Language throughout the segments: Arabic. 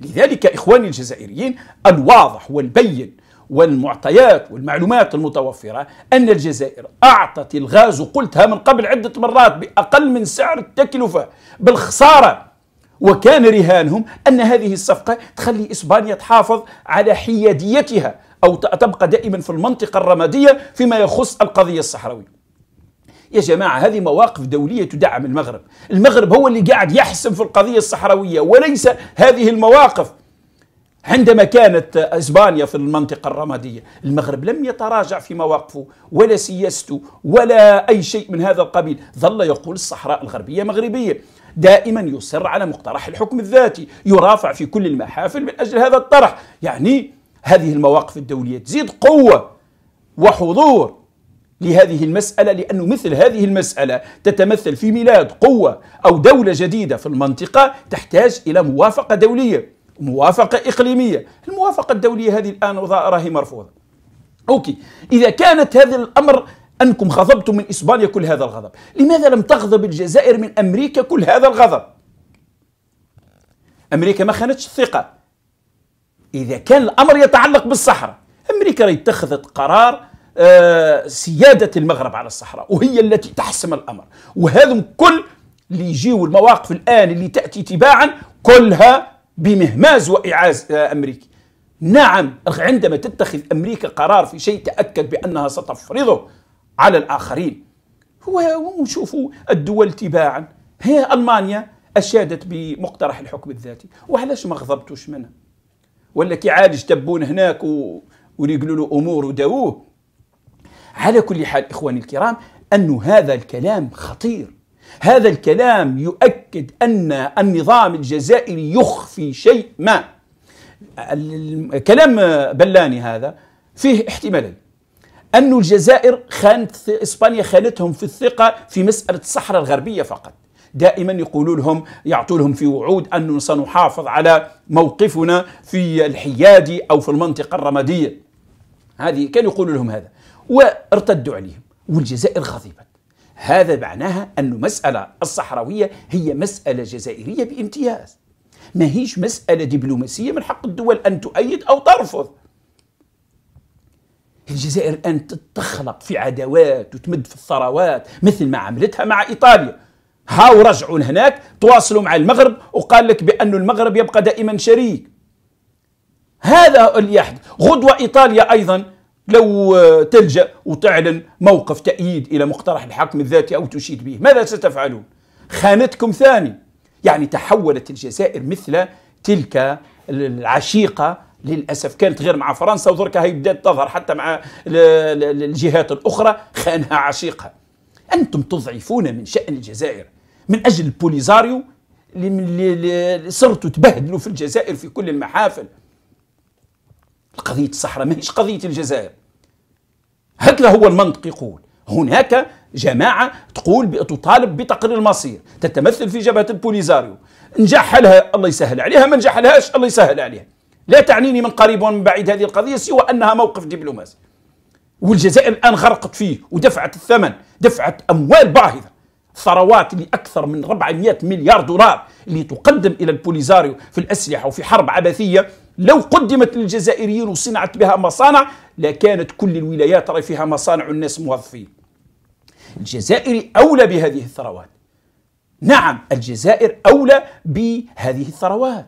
لذلك إخواني الجزائريين الواضح والبين والمعطيات والمعلومات المتوفرة أن الجزائر أعطت الغاز وقلتها من قبل عدة مرات بأقل من سعر التكلفة بالخسارة وكان رهانهم أن هذه الصفقة تخلي إسبانيا تحافظ على حياديتها أو تبقى دائما في المنطقة الرمادية فيما يخص القضية الصحراوية يا جماعة هذه مواقف دولية تدعم المغرب المغرب هو اللي قاعد يحسم في القضية الصحراوية وليس هذه المواقف عندما كانت اسبانيا في المنطقه الرماديه، المغرب لم يتراجع في مواقفه ولا سياسته ولا اي شيء من هذا القبيل، ظل يقول الصحراء الغربيه مغربيه، دائما يصر على مقترح الحكم الذاتي، يرافع في كل المحافل من اجل هذا الطرح، يعني هذه المواقف الدوليه تزيد قوه وحضور لهذه المسألة لأن مثل هذه المسألة تتمثل في ميلاد قوة أو دولة جديدة في المنطقة تحتاج إلى موافقة دولية موافقة إقليمية الموافقة الدولية هذه الآن راهي مرفوضة أوكي إذا كانت هذا الأمر أنكم غضبتم من إسبانيا كل هذا الغضب لماذا لم تغضب الجزائر من أمريكا كل هذا الغضب أمريكا ما خانتش الثقة إذا كان الأمر يتعلق بالصحراء أمريكا اتخذت قرار آه، سيادة المغرب على الصحراء وهي التي تحسم الأمر وهذا كل اللي يجيو المواقف الآن اللي تأتي تباعا كلها بمهماز وإعاز آه، أمريكي نعم عندما تتخذ أمريكا قرار في شيء تأكد بأنها ستفرضه على الآخرين ونشوفوا الدول تباعا هي ألمانيا أشادت بمقترح الحكم الذاتي وعلاش ما غضبتوش منها ولا كي عالج تبون هناك و... ويقولوا له امور وداوه على كل حال إخواني الكرام أن هذا الكلام خطير هذا الكلام يؤكد أن النظام الجزائري يخفي شيء ما كلام بلاني هذا فيه احتمالين أن الجزائر خانت إسبانيا خانتهم في الثقة في مسألة الصحراء الغربية فقط دائما يقولوا لهم يعطوا لهم في وعود أنه سنحافظ على موقفنا في الحيادي أو في المنطقة الرمادية هذه كانوا يقولوا لهم هذا وارتدوا عليهم والجزائر غضبت هذا معناها أن المسألة الصحراوية هي مسألة جزائرية بامتياز ما هيش مسألة دبلوماسية من حق الدول أن تؤيد أو ترفض الجزائر الآن تتخلق في عداوات وتمد في الثروات مثل ما عملتها مع إيطاليا هاو رجعوا هناك تواصلوا مع المغرب وقال لك بأن المغرب يبقى دائما شريك هذا اللي يحدث غدوة إيطاليا أيضا لو آه، تلجأ وتعلن موقف تأييد إلى مقترح الحاكم الذاتي أو تشيد به ماذا ستفعلون؟ خانتكم ثاني يعني تحولت الجزائر مثل تلك العشيقة للأسف كانت غير مع فرنسا وذركها هي بدأت تظهر حتى مع الجهات الأخرى خانها عشيقها أنتم تضعفون من شأن الجزائر من أجل البوليزاريو اللي صرتوا تبهدلوا في الجزائر في كل المحافل قضية الصحراء ماهيش قضية الجزائر هكذا هو المنطق يقول هناك جماعة تقول تطالب بتقرير المصير تتمثل في جبهة البوليزاريو نجح لها الله يسهل عليها ما نجح لهاش الله يسهل عليها لا تعنيني من قريب ومن بعيد هذه القضية سوى أنها موقف دبلوماسي والجزائر الآن غرقت فيه ودفعت الثمن دفعت أموال باهظة ثروات لأكثر من 400 مليار دولار اللي تقدم إلى البوليزاريو في الأسلحة وفي حرب عبثية لو قدمت للجزائريين وصنعت بها مصانع لكانت كل الولايات راي فيها مصانع والناس موظفين الجزائري أولى بهذه الثروات نعم الجزائر أولى بهذه الثروات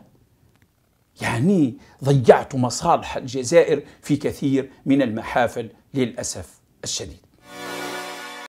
يعني ضيعت مصالح الجزائر في كثير من المحافل للأسف الشديد